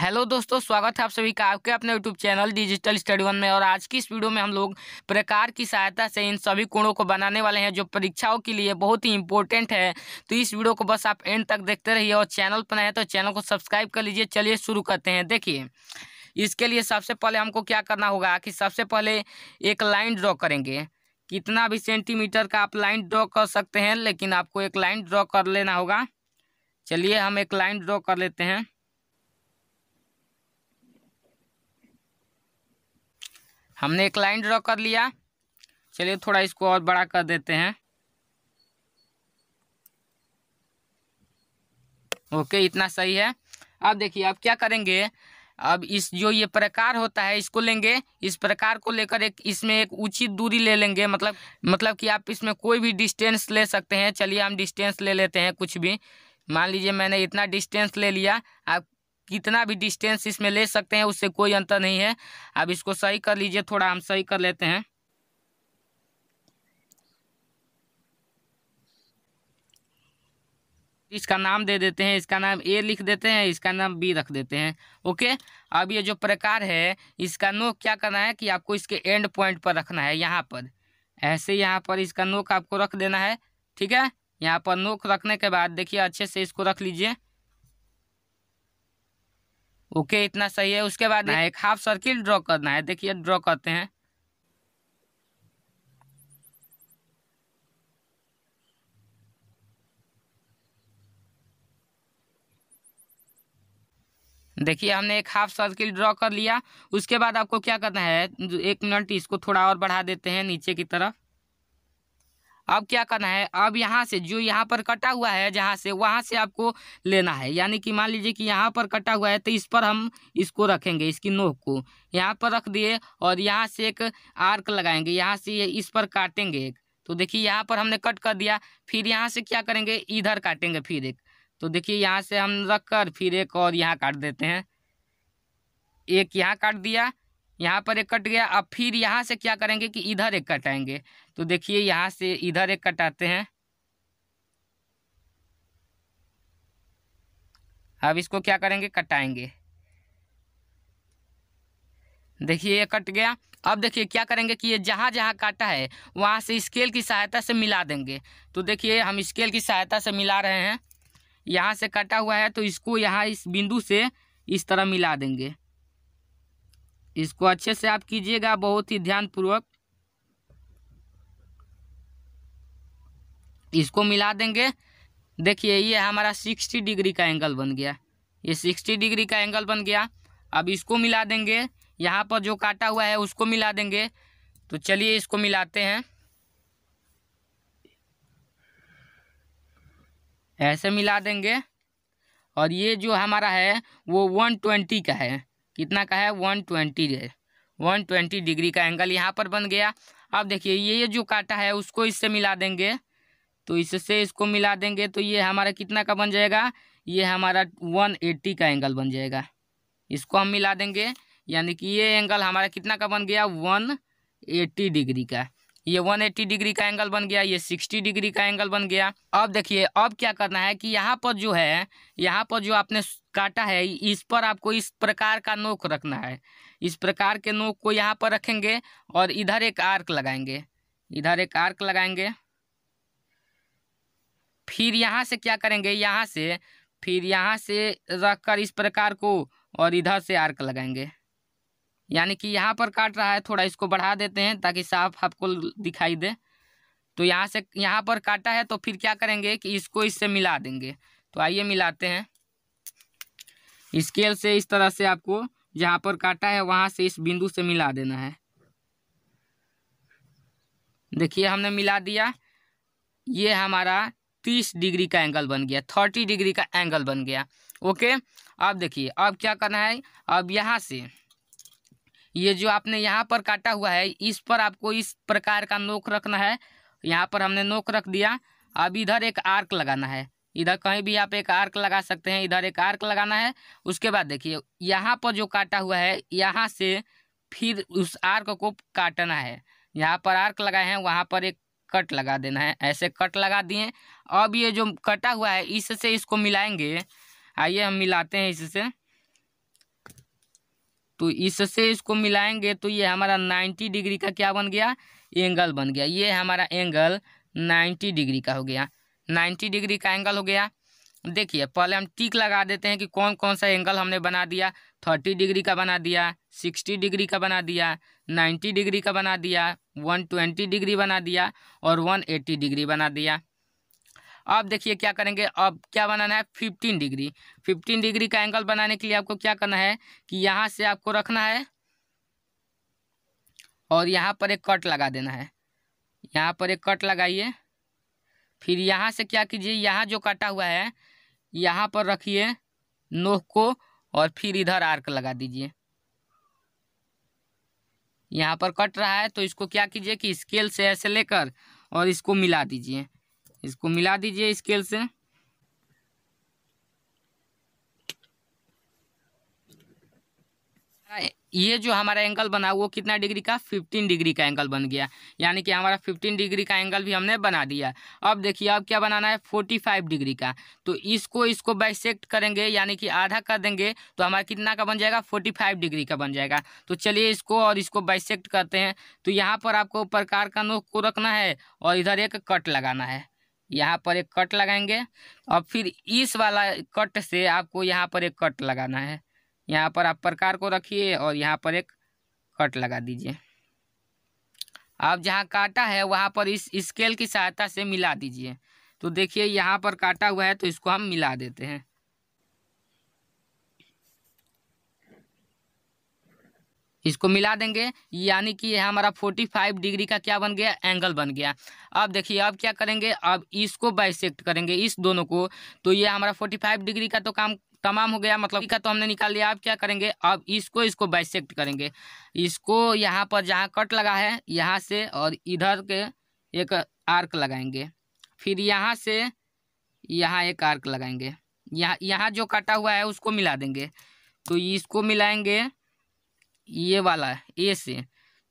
hello दोस्तों स्वागत है आप सभी का आपके अपने YouTube channel digital study one में और आज की इस वीडियो में हम लोग प्रकार की सहायता से इन सभी कोणों को बनाने वाले हैं जो परीक्षाओं के लिए बहुत ही इंपॉर्टेंट है तो इस वीडियो को बस आप एंड तक देखते रहिए और चैनल पर नए तो चैनल को सब्सक्राइब कर लीजिए चलिए शुरू करते हैं देखिए इसके लिए सबसे पहले हमको क्या करना होगा कि सबसे पहले एक लाइन ड्रॉ करेंगे कितना भी सेंटीमीटर का आप लाइन ड्रॉ कर सकते हैं लेकिन आपको एक लाइन ड्रॉ कर लेना होगा चलिए हम एक लाइन ड्रॉ कर लेते हैं हमने एक लाइन ड्रॉ कर लिया चलिए थोड़ा इसको और बड़ा कर देते हैं ओके इतना सही है अब देखिए अब क्या करेंगे अब इस जो ये प्रकार होता है इसको लेंगे इस प्रकार को लेकर एक इसमें एक उचित दूरी ले लेंगे मतलब मतलब कि आप इसमें कोई भी डिस्टेंस ले सकते हैं चलिए हम डिस्टेंस ले लेते हैं कुछ भी मान लीजिए मैंने इतना डिस्टेंस ले लिया आप कितना भी डिस्टेंस इसमें ले सकते हैं उससे कोई अंतर नहीं है अब इसको सही कर लीजिए थोड़ा हम सही कर लेते हैं इसका नाम दे देते हैं इसका नाम ए लिख देते हैं इसका नाम बी रख देते हैं ओके अब ये जो प्रकार है इसका नोक क्या करना है कि आपको इसके एंड पॉइंट पर रखना है यहाँ पर ऐसे यहाँ पर इसका नोक आपको रख देना है ठीक है यहाँ पर नोक रखने के बाद देखिए अच्छे से इसको रख लीजिए ओके इतना सही है उसके बाद एक हाफ सर्किल ड्रॉ करना है देखिए ड्रॉ करते हैं देखिए हमने एक हाफ सर्किल ड्रॉ कर लिया उसके बाद आपको क्या करना है एक मिनट इसको थोड़ा और बढ़ा देते हैं नीचे की तरफ अब क्या करना है अब यहाँ से जो यहाँ पर कटा हुआ है जहाँ से वहाँ से आपको लेना है यानी कि मान लीजिए कि यहाँ पर कटा हुआ है तो इस पर हम इसको रखेंगे इसकी नोक को यहाँ पर रख दिए और यहाँ से एक आर्क लगाएंगे यहाँ से इस पर काटेंगे एक तो देखिए यहाँ पर हमने कट कर दिया फिर यहाँ से क्या करेंगे इधर काटेंगे फिर एक तो देखिए यहाँ से हम रख कर फिर एक और यहाँ काट देते हैं एक यहाँ काट दिया यहाँ पर एक कट गया अब फिर यहाँ से क्या करेंगे कि इधर एक कटाएंगे तो देखिए यहाँ से इधर एक कटाते हैं अब इसको क्या करेंगे कटाएंगे देखिए ये कट गया अब देखिए क्या करेंगे कि ये जहाँ जहाँ काटा है वहाँ से स्केल की सहायता से मिला देंगे तो देखिए हम स्केल की सहायता से मिला रहे हैं यहाँ से कटा हुआ है तो इसको यहाँ इस बिंदु से इस तरह मिला देंगे इसको अच्छे से आप कीजिएगा बहुत ही ध्यानपूर्वक इसको मिला देंगे देखिए ये हमारा सिक्सटी डिग्री का एंगल बन गया ये सिक्सटी डिग्री का एंगल बन गया अब इसको मिला देंगे यहाँ पर जो काटा हुआ है उसको मिला देंगे तो चलिए इसको मिलाते हैं ऐसे मिला देंगे और ये जो हमारा है वो वन ट्वेंटी का है कितना का है one twenty one twenty degree का एंगल यहाँ पर बन गया अब देखिए ये जो काटा है उसको इससे मिला देंगे तो इससे इसको मिला देंगे तो ये हमारा कितना का बन जाएगा ये हमारा वन एट्टी का एंगल बन जाएगा इसको हम मिला देंगे यानी कि ये एंगल हमारा कितना का बन गया वन एट्टी डिग्री का ये 180 डिग्री का एंगल बन गया ये 60 डिग्री का एंगल बन गया अब देखिए अब क्या करना है कि यहाँ पर जो है यहाँ पर जो आपने काटा है इस पर आपको इस प्रकार का नोक रखना है इस प्रकार के नोक को यहाँ पर रखेंगे और इधर एक आर्क लगाएंगे इधर एक आर्क लगाएंगे फिर यहाँ से क्या करेंगे यहाँ से फिर यहाँ से रख कर इस प्रकार को और इधर से आर्क लगाएंगे यानी कि यहाँ पर काट रहा है थोड़ा इसको बढ़ा देते हैं ताकि साफ आपको दिखाई दे तो यहाँ से यहाँ पर काटा है तो फिर क्या करेंगे कि इसको इससे मिला देंगे तो आइए मिलाते हैं स्केल से इस तरह से आपको जहाँ पर काटा है वहाँ से इस बिंदु से मिला देना है देखिए हमने मिला दिया ये हमारा तीस डिग्री का एंगल बन गया थर्टी डिग्री का एंगल बन गया ओके अब देखिए अब क्या करना है अब यहाँ से ये जो आपने यहाँ पर काटा हुआ है इस पर आपको इस प्रकार का नोक रखना है यहाँ पर हमने नोक रख दिया अब इधर एक आर्क लगाना है इधर कहीं भी आप एक आर्क लगा सकते हैं इधर एक आर्क लगाना है उसके बाद देखिए यहाँ पर जो काटा हुआ है यहाँ से फिर उस आर्क को काटना है यहाँ पर आर्क लगाए हैं वहाँ पर एक कट लगा देना है ऐसे कट लगा दिए अब ये जो कटा हुआ है इससे इसको मिलाएंगे आइए हम मिलाते हैं इससे तो इससे इसको मिलाएंगे तो ये हमारा नाइन्टी डिग्री का क्या बन गया एंगल बन गया ये हमारा एंगल नाइन्टी डिग्री का हो गया नाइन्टी डिग्री का एंगल हो गया देखिए पहले हम टिक लगा देते हैं कि कौन कौन सा एंगल हमने बना दिया थर्टी डिग्री का बना दिया सिक्सटी डिग्री का बना दिया नाइन्टी डिग्री का बना दिया वन ट्वेंटी डिग्री बना दिया और वन डिग्री बना दिया अब देखिए क्या करेंगे अब क्या बनाना है फिफ्टीन डिग्री फिफ्टीन डिग्री का एंगल बनाने के लिए आपको क्या करना है कि यहाँ से आपको रखना है और यहाँ पर एक कट लगा देना है यहाँ पर एक कट लगाइए फिर यहाँ से क्या कीजिए यहाँ जो कटा हुआ है यहाँ पर रखिए नोह को और फिर इधर आर्क लगा दीजिए यहाँ पर कट रहा है तो इसको क्या कीजिए कि स्केल से ऐसे लेकर और इसको मिला दीजिए इसको मिला दीजिए स्केल से ये जो हमारा एंगल बना वो कितना डिग्री का 15 डिग्री का एंगल बन गया यानी कि हमारा 15 डिग्री का एंगल भी हमने बना दिया अब देखिए अब क्या बनाना है फोर्टी फाइव डिग्री का तो इसको इसको बाइसेक्ट करेंगे यानी कि आधा कर देंगे तो हमारा कितना का बन जाएगा फोर्टी फाइव डिग्री का बन जाएगा तो चलिए इसको और इसको बाइसेक्ट करते हैं तो यहाँ पर आपको प्रकार का नोक को रखना है और इधर एक कट लगाना है यहाँ पर एक कट लगाएंगे और फिर इस वाला कट से आपको यहाँ पर एक कट लगाना है यहाँ पर आप प्रकार को रखिए और यहाँ पर एक कट लगा दीजिए आप जहाँ काटा है वहाँ पर इस स्केल की सहायता से मिला दीजिए तो देखिए यहाँ पर काटा हुआ है तो इसको हम मिला देते हैं इसको मिला देंगे यानी कि यह हमारा 45 डिग्री का क्या बन गया एंगल बन गया अब देखिए अब क्या करेंगे अब इसको बाइसेक्ट करेंगे इस दोनों को तो ये हमारा 45 डिग्री का तो काम तमाम हो गया मतलब का तो हमने निकाल लिया अब क्या करेंगे अब इसको इसको बाइसेक्ट करेंगे इसको यहाँ पर जहाँ कट लगा है यहाँ से और इधर के एक आर्क लगाएंगे फिर यहाँ से यहाँ एक आर्क लगाएंगे यहाँ यहाँ जो काटा हुआ है उसको मिला देंगे तो इसको मिलाएंगे ये वाला ए से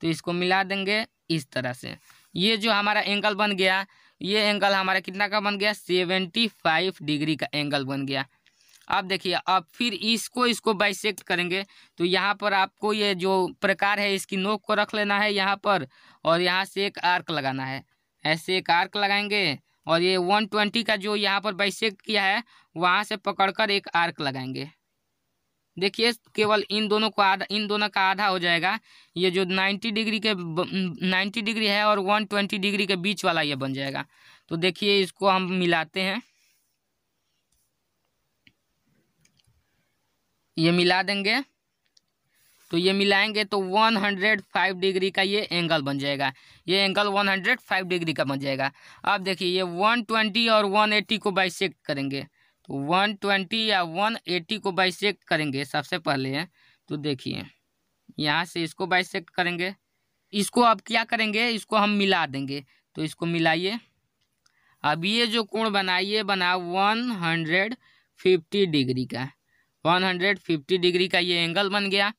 तो इसको मिला देंगे इस तरह से ये जो हमारा एंगल बन गया ये एंगल हमारा कितना का बन गया सेवेंटी फाइव डिग्री का एंगल बन गया अब देखिए अब फिर इसको इसको बाइसेक्ट करेंगे तो यहाँ पर आपको ये जो प्रकार है इसकी नोक को रख लेना है यहाँ पर और यहाँ से एक आर्क लगाना है ऐसे एक आर्क लगाएंगे और ये वन ट्वेंटी का जो यहाँ पर बाइसेक्ट किया है वहाँ से पकड़कर एक आर्क लगाएंगे देखिए केवल इन दोनों को आधा इन दोनों का आधा हो जाएगा ये जो 90 डिग्री के 90 डिग्री है और 120 डिग्री के बीच वाला ये बन जाएगा तो देखिए इसको हम मिलाते हैं ये मिला देंगे तो ये मिलाएंगे तो 105 डिग्री का ये एंगल बन जाएगा ये एंगल 105 डिग्री का बन जाएगा अब देखिए ये 120 और 180 को बाइसेक करेंगे तो वन ट्वेंटी या वन एटी को बाइसेक्ट करेंगे सबसे पहले है तो देखिए यहाँ से इसको बाइसेक्ट करेंगे इसको अब क्या करेंगे इसको हम मिला देंगे तो इसको मिलाइए अब ये जो कोण बनाइए बना वन हंड्रेड फिफ्टी डिग्री का वन हंड्रेड फिफ्टी डिग्री का ये एंगल बन गया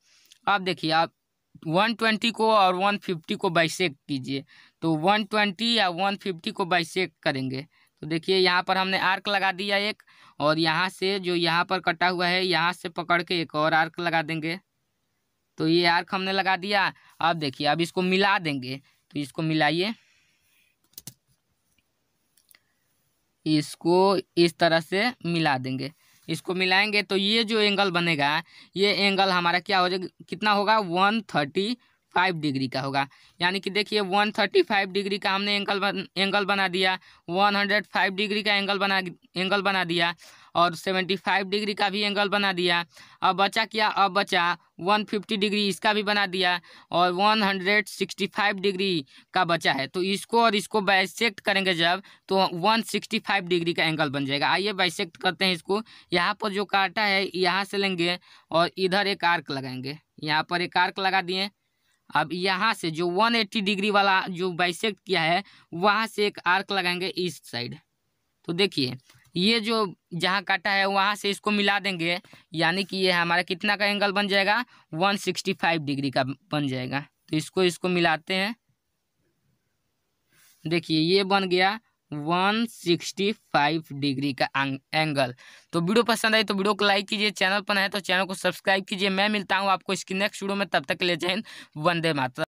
अब देखिए आप वन ट्वेंटी को और वन फिफ्टी को बाइसेक कीजिए तो वन ट्वेंटी या वन फिफ्टी को बाइसेक करेंगे तो देखिए यहाँ पर हमने आर्क लगा दिया एक और यहाँ से जो यहाँ पर कटा हुआ है यहाँ से पकड़ के एक और आर्क लगा देंगे तो ये आर्क हमने लगा दिया अब देखिए अब इसको मिला देंगे तो इसको मिलाइए इसको इस तरह से मिला देंगे इसको मिलाएंगे तो ये जो एंगल बनेगा ये एंगल हमारा क्या हो जाएगा कितना होगा वन थर्टी फाइव डिग्री का होगा यानी कि देखिए वन थर्टी फाइव डिग्री का हमने एंगल बन एंगल बना दिया वन हंड्रेड फाइव डिग्री का एंगल बना एंगल बना दिया और सेवेंटी फाइव डिग्री का भी एंगल बना दिया अब बचा क्या अब बचा वन फिफ्टी डिग्री इसका भी बना दिया और one hundred sixty five degree का बचा है तो इसको और इसको बाइसेक्ट करेंगे जब तो वन सिक्सटी फाइव डिग्री का एंगल बन जाएगा आइए बाइसेक्ट करते हैं इसको यहाँ पर जो काटा है यहाँ से लेंगे और इधर एक आर्क लगाएंगे यहाँ पर एक आर्क लगा दिए अब यहाँ से जो 180 डिग्री वाला जो बाइसेक्ट किया है वहाँ से एक आर्क लगाएंगे ईस्ट साइड तो देखिए ये जो जहाँ काटा है वहाँ से इसको मिला देंगे यानी कि ये हमारा कितना का एंगल बन जाएगा 165 डिग्री का बन जाएगा तो इसको इसको मिलाते हैं देखिए ये बन गया 165 डिग्री का एंगल तो वीडियो पसंद आई तो वीडियो को लाइक कीजिए चैनल पर है तो चैनल को सब्सक्राइब कीजिए मैं मिलता हूँ आपको इसकी नेक्स्ट वीडियो में तब तक ले जाए वंदे मातरम